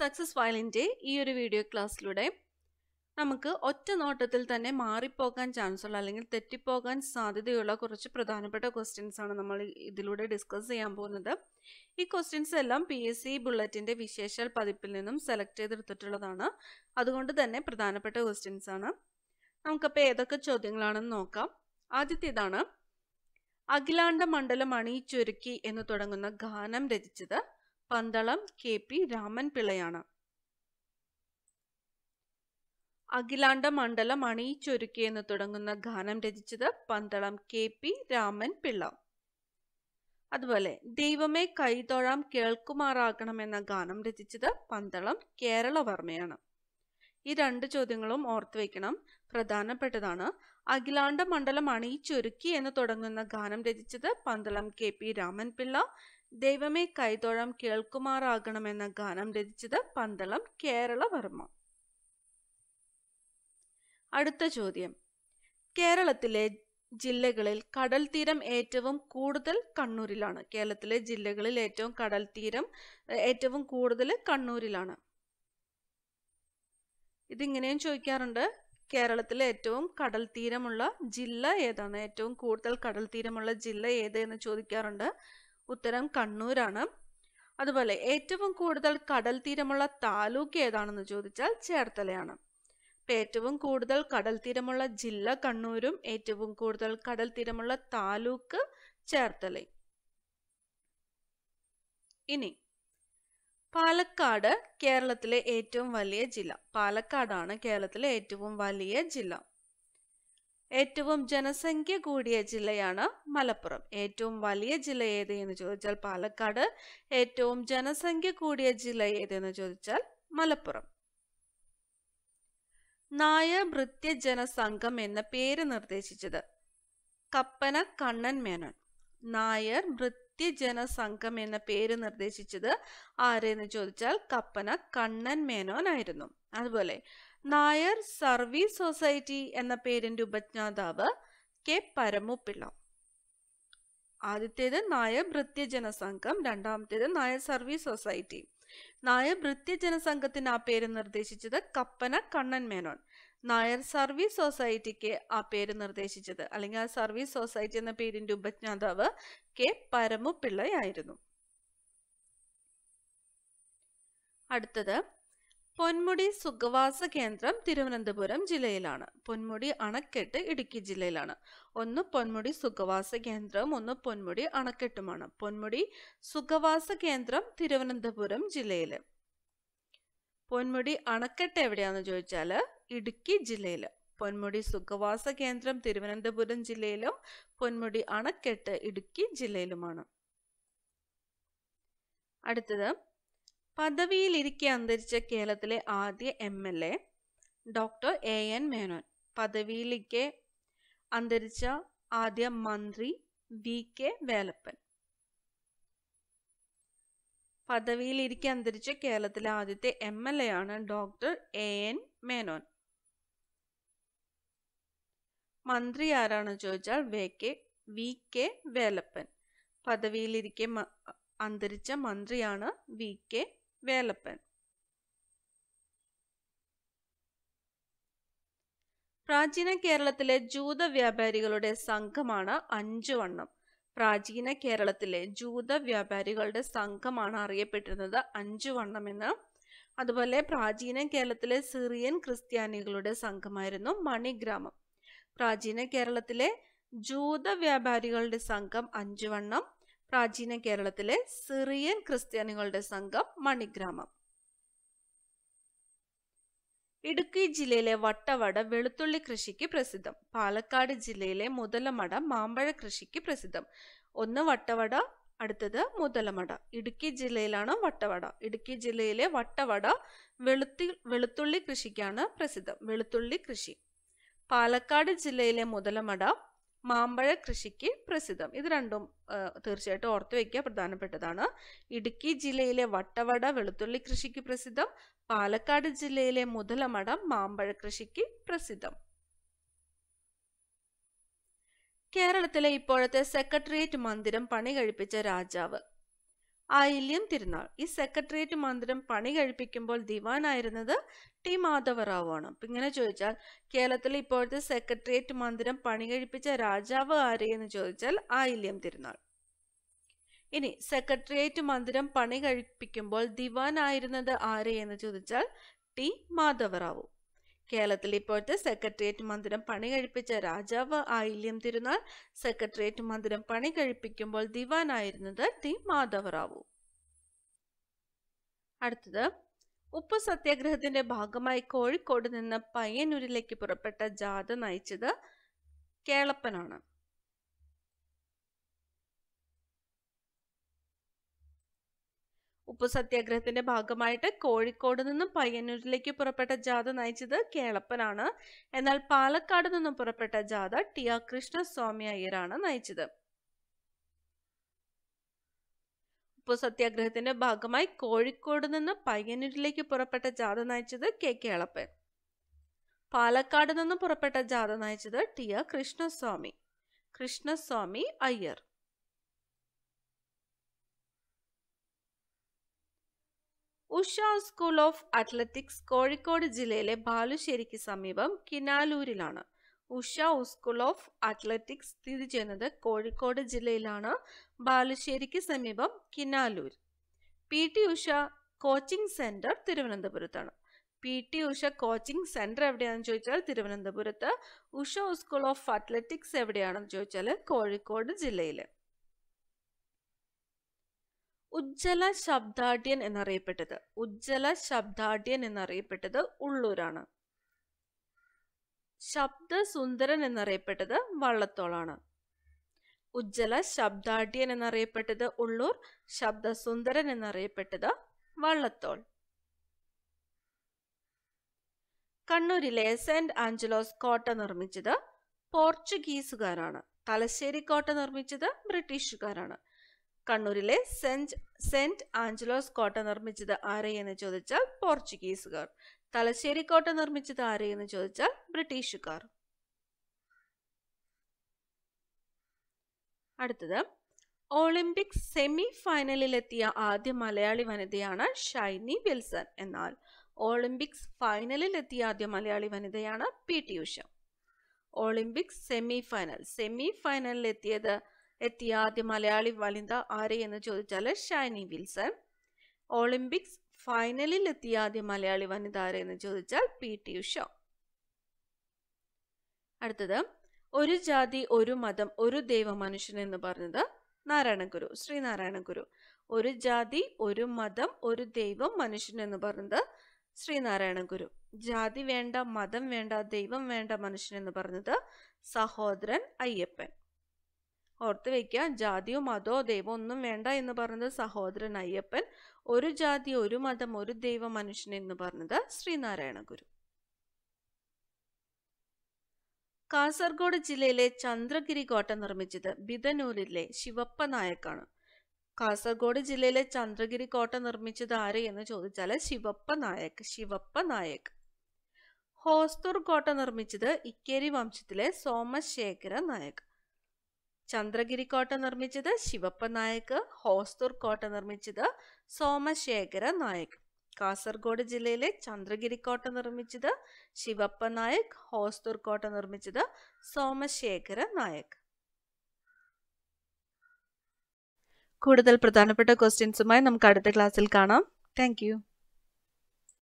success ഫയലിൻ്റെ ഈ ഒരു video ക്ലാസ്സിലൂടെ നമുക്ക് ഒറ്റ നോട്ടത്തിൽ തന്നെ മാറിപ്പോകാൻ ചാൻസുള്ള അല്ലെങ്കിൽ തെറ്റിപ്പോകാൻ സാധ്യതയുള്ള കുറച്ച് പ്രധാനപ്പെട്ട ക്വസ്റ്റ്യൻസ് ആണ് നമ്മൾ ഇതിലൂടെ ഡിസ്കസ് ചെയ്യാൻ പോകുന്നത് ഈ ക്വസ്റ്റ്യൻസ് എല്ലാം പി എസ് സി ബുള്ളറ്റിൻ്റെ വിശേഷ പതിപ്പിൽ നിന്നും സെലക്ട് ചെയ്തെടുത്തിട്ടുള്ളതാണ് അതുകൊണ്ട് തന്നെ പ്രധാനപ്പെട്ട ക്വസ്റ്റ്യൻസ് ആണ് നമുക്കപ്പോൾ ഏതൊക്കെ ചോദ്യങ്ങളാണെന്ന് നോക്കാം ആദ്യത്തേതാണ് അഖിലാണ്ട മണ്ഡലം അണിയിച്ചൊരുക്കി എന്ന് തുടങ്ങുന്ന ഗാനം രചിച്ചത് പന്തളം കെ പി രാമൻ പിള്ളയാണ് അഖിലാണ്ട മണ്ഡലം അണിയിച്ചൊരുക്കിയെന്ന് തുടങ്ങുന്ന ഗാനം രചിച്ചത് പന്തളം കെ പി രാമൻ പിള്ള അതുപോലെ ദൈവമേ കൈതൊഴാം കേൾക്കുമാറാകണം എന്ന ഗാനം രചിച്ചത് പന്തളം കേരളവർമ്മയാണ് ഈ രണ്ട് ചോദ്യങ്ങളും ഓർത്തു വയ്ക്കണം പ്രധാനപ്പെട്ടതാണ് അഖിലാണ്ട മണ്ഡലം അണിയിച്ചൊരുക്കി എന്ന് തുടങ്ങുന്ന ഗാനം രചിച്ചത് പന്തളം കെ പി രാമൻ പിള്ള ദൈവമേ കൈതോഴം കേൾക്കുമാറാകണമെന്ന ഗാനം രചിച്ചത് പന്തളം കേരളവർമ്മ അടുത്ത ചോദ്യം കേരളത്തിലെ ജില്ലകളിൽ കടൽ തീരം ഏറ്റവും കൂടുതൽ കണ്ണൂരിലാണ് കേരളത്തിലെ ജില്ലകളിൽ ഏറ്റവും കടൽ തീരം ഏറ്റവും കൂടുതൽ കണ്ണൂരിലാണ് ഇതിങ്ങനെയും ചോദിക്കാറുണ്ട് കേരളത്തിലെ ഏറ്റവും കടൽ തീരമുള്ള ജില്ല ഏതാണ് ഏറ്റവും കൂടുതൽ കടൽ തീരമുള്ള ജില്ല ഏത് എന്ന് ചോദിക്കാറുണ്ട് ഉത്തരം കണ്ണൂരാണ് അതുപോലെ ഏറ്റവും കൂടുതൽ കടൽ തീരമുള്ള താലൂക്ക് ഏതാണെന്ന് ചോദിച്ചാൽ ചേർത്തലയാണ് ഏറ്റവും കൂടുതൽ കടൽ തീരമുള്ള ജില്ല കണ്ണൂരും ഏറ്റവും കൂടുതൽ കടൽ തീരമുള്ള താലൂക്ക് ചേർത്തല ഇനി പാലക്കാട് കേരളത്തിലെ ഏറ്റവും വലിയ ജില്ല പാലക്കാടാണ് കേരളത്തിലെ ഏറ്റവും വലിയ ജില്ല ഏറ്റവും ജനസംഖ്യ കൂടിയ ജില്ലയാണ് മലപ്പുറം ഏറ്റവും വലിയ ജില്ല ഏത് എന്ന് ചോദിച്ചാൽ പാലക്കാട് ഏറ്റവും ജനസംഖ്യ കൂടിയ ജില്ല ഏതെന്ന് ചോദിച്ചാൽ മലപ്പുറം നായ ഭൃത്യ ജനസംഘം എന്ന പേര് നിർദ്ദേശിച്ചത് കപ്പന കണ്ണൻ മേനോൻ നായർ ഭൃത്യ ജനസംഘം എന്ന പേര് നിർദ്ദേശിച്ചത് ആരെന്ന് ചോദിച്ചാൽ കപ്പന കണ്ണൻ മേനോൻ ആയിരുന്നു അതുപോലെ നായർ സർവീസ് സൊസൈറ്റി എന്ന പേരിന്റെ ഉപജ്ഞാതാവ് കെ പരമുപിള്ള ആദ്യത്തേത് നായർ ഭൃത്യജന സംഘം രണ്ടാമത്തേത് നായർ സർവീസ് സൊസൈറ്റി നായർ ഭൃത്യജന സംഘത്തിന് ആ പേര് നിർദ്ദേശിച്ചത് കപ്പന കണ്ണൻ മേനോൻ നായർ സർവീസ് സൊസൈറ്റിക്ക് ആ പേര് നിർദ്ദേശിച്ചത് അല്ലെങ്കിൽ ആ സർവീസ് സൊസൈറ്റി എന്ന പേരിന്റെ ഉപജ്ഞാതാവ് കെ പരമുപിള്ളയായിരുന്നു അടുത്തത് പൊന്മുടി സുഖവാസ കേന്ദ്രം തിരുവനന്തപുരം ജില്ലയിലാണ് പൊന്മുടി അണക്കെട്ട് ഇടുക്കി ജില്ലയിലാണ് ഒന്ന് പൊന്മുടി സുഖവാസ കേന്ദ്രം ഒന്ന് പൊന്മുടി അണക്കെട്ടുമാണ് പൊന്മുടി സുഖവാസ കേന്ദ്രം തിരുവനന്തപുരം ജില്ലയില് പൊന്മുടി അണക്കെട്ട് എവിടെയാണെന്ന് ചോദിച്ചാല് ഇടുക്കി ജില്ലയില് പൊന്മുടി സുഖവാസ കേന്ദ്രം തിരുവനന്തപുരം ജില്ലയിലും പൊന്മുടി അണക്കെട്ട് ഇടുക്കി ജില്ലയിലുമാണ് അടുത്തത് പദവിയിലിരിക്കെ അന്തരിച്ച കേരളത്തിലെ ആദ്യ M L A doctor A N Menon പദവിയിലേക്ക് അന്തരിച്ച ആദ്യ മന്ത്രി വി കെ വേലപ്പൻ പദവിയിലിരിക്കെ അന്തരിച്ച കേരളത്തിലെ ആദ്യത്തെ എം എൽ എ ആണ് ഡോക്ടർ എ എൻ മേനോൻ മന്ത്രി ആരാണ് ചോദിച്ചാൽ V K V K Velappan പദവിയിലിരിക്കെ അന്തരിച്ച മന്ത്രിയാണ് വി കെ വേലപ്പൻ പ്രാചീന കേരളത്തിലെ ജൂത വ്യാപാരികളുടെ സംഘമാണ് അഞ്ചു വണ്ണം പ്രാചീന കേരളത്തിലെ ജൂത വ്യാപാരികളുടെ സംഘമാണ് അറിയപ്പെട്ടിരുന്നത് അഞ്ചു വണ്ണം എന്ന് അതുപോലെ പ്രാചീന കേരളത്തിലെ സിറിയൻ ക്രിസ്ത്യാനികളുടെ സംഘമായിരുന്നു മണിഗ്രാമം പ്രാചീന കേരളത്തിലെ ജൂത വ്യാപാരികളുടെ സംഘം വണ്ണം പ്രാചീന കേരളത്തിലെ സിറിയൻ ക്രിസ്ത്യാനികളുടെ സംഘം മണിഗ്രാമം ഇടുക്കി ജില്ലയിലെ വട്ടവട വെളുത്തുള്ളി കൃഷിക്ക് പ്രസിദ്ധം പാലക്കാട് ജില്ലയിലെ മുതലമട മാമ്പഴ കൃഷിക്ക് പ്രസിദ്ധം ഒന്ന് വട്ടവട അടുത്തത് മുതലമട ഇടുക്കി ജില്ലയിലാണ് വട്ടവട ഇടുക്കി ജില്ലയിലെ വട്ടവട വെളുത്തി വെളുത്തുള്ളി കൃഷിക്കാണ് പ്രസിദ്ധം വെളുത്തുള്ളി കൃഷി പാലക്കാട് ജില്ലയിലെ മുതലമട മാമ്പഴ കൃഷിക്ക് പ്രസിദ്ധം ഇത് രണ്ടും തീർച്ചയായിട്ടും ഓർത്തു വയ്ക്കുക പ്രധാനപ്പെട്ടതാണ് ഇടുക്കി ജില്ലയിലെ വട്ടവട വെളുത്തുള്ളി കൃഷിക്ക് പ്രസിദ്ധം പാലക്കാട് ജില്ലയിലെ മുതലമടം മാമ്പഴ കൃഷിക്ക് പ്രസിദ്ധം കേരളത്തിലെ ഇപ്പോഴത്തെ സെക്രട്ടേറിയറ്റ് മന്ദിരം പണി കഴിപ്പിച്ച രാജാവ് ആയില്യം തിരുനാൾ ഈ സെക്രട്ടേറിയറ്റ് മന്ദിരം പണി കഴിപ്പിക്കുമ്പോൾ ദിവാനായിരുന്നത് ടി മാധവറാവു ആണ് അപ്പം ഇങ്ങനെ ചോദിച്ചാൽ കേരളത്തിലെ ഇപ്പോഴത്തെ സെക്രട്ടേറിയറ്റ് മന്ദിരം പണി കഴിപ്പിച്ച രാജാവ് ആരെ എന്ന് ചോദിച്ചാൽ ആയില്യം തിരുനാൾ ഇനി സെക്രട്ടേറിയറ്റ് മന്ദിരം പണി കഴിപ്പിക്കുമ്പോൾ ദിവാനായിരുന്നത് ആരെ എന്ന് ചോദിച്ചാൽ ടി മാധവറാവു കേരളത്തിൽ ഇപ്പോഴത്തെ സെക്രട്ടേറിയറ്റ് മന്ദിരം പണി കഴിപ്പിച്ച രാജാവ് ആയില്യം തിരുനാൾ സെക്രട്ടേറിയറ്റ് മന്ദിരം പണി കഴിപ്പിക്കുമ്പോൾ ദിവാനായിരുന്നത് ടി മാധവറാവു അടുത്തത് ഉപ്പു സത്യാഗ്രഹത്തിന്റെ ഭാഗമായി കോഴിക്കോട് നിന്ന് പയ്യന്നൂരിലേക്ക് പുറപ്പെട്ട ജാഥ നയിച്ചത് കേളപ്പനാണ് ഉപ്പു സത്യാഗ്രഹത്തിന്റെ ഭാഗമായിട്ട് കോഴിക്കോട് നിന്നും പയ്യന്നൂരിലേക്ക് പുറപ്പെട്ട ജാഥ നയിച്ചത് കേളപ്പനാണ് എന്നാൽ പാലക്കാട് നിന്നും പുറപ്പെട്ട ജാഥ ടി ആർ കൃഷ്ണസ്വാമി അയ്യരാണ് നയിച്ചത് ഉപ്പു സത്യാഗ്രഹത്തിന്റെ ഭാഗമായി കോഴിക്കോട് നിന്ന് പയ്യന്നൂരിലേക്ക് പുറപ്പെട്ട ജാഥ നയിച്ചത് കെ കേളപ്പൻ പാലക്കാട് നിന്നും പുറപ്പെട്ട ജാഥ നയിച്ചത് T R Krishnaswamy Krishnaswamy Iyer Usha school of athletics Kozhikode ജില്ലയിലെ ബാലുശ്ശേരിക്ക് സമീപം കിനാലൂരിലാണ് ഉഷ സ്കൂൾ ഓഫ് അത്ലറ്റിക്സ് സ്ഥിതി ചെയ്യുന്നത് കോഴിക്കോട് ജില്ലയിലാണ് ബാലുശ്ശേരിക്ക് സമീപം Kinalur P T Usha coaching centre തിരുവനന്തപുരത്താണ് P T Usha coaching centre എവിടെയാണെന്ന് ചോദിച്ചാൽ തിരുവനന്തപുരത്ത് ഉഷ സ്കൂൾ ഓഫ് അത്ലറ്റിക്സ് എവിടെയാണെന്ന് ചോദിച്ചാൽ കോഴിക്കോട് ജില്ലയിൽ ഉജ്ജ്വല ശബ്ദാഢ്യൻ എന്നറിയപ്പെട്ടത് ഉജ്ജ്വല ശബ്ദാഢ്യൻ എന്നറിയപ്പെട്ടത് ഉള്ളൂരാണ് ശബ്ദസുന്ദരൻ എന്നറിയപ്പെട്ടത് വള്ളത്തോളാണ് ഉജ്ജ്വല ശബ്ദാഢ്യൻ എന്നറിയപ്പെട്ടത് ഉള്ളൂർ ശബ്ദസുന്ദരൻ എന്നറിയപ്പെട്ടത് വള്ളത്തോൾ കണ്ണൂരിലെ സെന്റ് ആഞ്ചലോസ് കോട്ട നിർമ്മിച്ചത് പോർച്ചുഗീസുകാരാണ് തലശ്ശേരി കോട്ട നിർമ്മിച്ചത് ബ്രിട്ടീഷുകാരാണ് കണ്ണൂരിലെ സെന്റ് സെന്റ് ആഞ്ചലോസ് കോട്ട നിർമ്മിച്ചത് ആരെ എന്ന് ചോദിച്ചാൽ പോർച്ചുഗീസുകാർ തലശ്ശേരി കോട്ട നിർമ്മിച്ചത് ആരെ എന്ന് ചോദിച്ചാൽ ബ്രിട്ടീഷുകാർ അടുത്തത് ഒളിമ്പിക് സെമി ഫൈനലിലെത്തിയ ആദ്യ മലയാളി വനിതയാണ് ഷൈനി വിൽസൺ എന്നാൽ ഒളിമ്പിക്സ് ഫൈനലിൽ എത്തിയ ആദ്യ മലയാളി വനിതയാണ് P T Usha Olympics semi final semi ഫൈനലിൽ എത്തിയത് എത്തിയ ആദ്യ മലയാളി വനിത ആര് എന്ന് ചോദിച്ചാൽ ഷൈനി വിൽസൺ ഒളിമ്പിക്സ് ഫൈനലിൽ എത്തിയ ആദ്യ മലയാളി വനിത ആര് എന്ന് ചോദിച്ചാൽ പി ടി ഉഷ അടുത്തത് ഒരു ജാതി ഒരു മതം ഒരു ദൈവ മനുഷ്യൻ എന്ന് പറഞ്ഞത് നാരായണ ഗുരു ശ്രീനാരായണ ഗുരു ഒരു ജാതി ഒരു മതം ഒരു ദൈവം മനുഷ്യൻ എന്ന് പറഞ്ഞത് ശ്രീനാരായണ ഗുരു ജാതി വേണ്ട മതം വേണ്ട ദൈവം വേണ്ട മനുഷ്യൻ എന്ന് പറഞ്ഞത് സഹോദരൻ അയ്യപ്പൻ ഓർത്ത് വയ്ക്കുക ജാതിയോ മതമോ ദൈവമോ ഒന്നും വേണ്ട എന്ന് പറഞ്ഞത് സഹോദരൻ അയ്യപ്പൻ ഒരു ജാതി ഒരു മതം ഒരു ദൈവ മനുഷ്യൻ എന്ന് പറഞ്ഞത് ശ്രീനാരായണ ഗുരു കാസർഗോഡ് ജില്ലയിലെ ചന്ദ്രഗിരി കോട്ട നിർമ്മിച്ചത് ബിതനൂരിലെ ശിവപ്പ നായക്കാണ് കാസർഗോഡ് ജില്ലയിലെ ചന്ദ്രഗിരി കോട്ട നിർമ്മിച്ചത് ആര് എന്ന് ചോദിച്ചാല് ശിവപ്പ നായക് ശിവപ്പ നായക് ഹോസ്തൂർ കോട്ട നിർമ്മിച്ചത് ഇക്കേരി വംശത്തിലെ സോമശേഖര നായക് ചന്ദ്രഗിരി കോട്ട നിർമ്മിച്ചത് ശിവപ്പ നായക് ഹോസ്തൂർ കോട്ട നിർമ്മിച്ചത് സോമശേഖര നായക് കാസർഗോഡ് ജില്ലയിലെ ചന്ദ്രഗിരി കോട്ട നിർമ്മിച്ചത് ശിവപ്പ നായക് ഹോസ്തൂർ കോട്ട നിർമ്മിച്ചത് സോമശേഖര നായക് കൂടുതൽ പ്രധാനപ്പെട്ട ക്വസ്റ്റ്യൻസുമായി നമുക്ക് അടുത്ത ക്ലാസ്സിൽ കാണാം താങ്ക്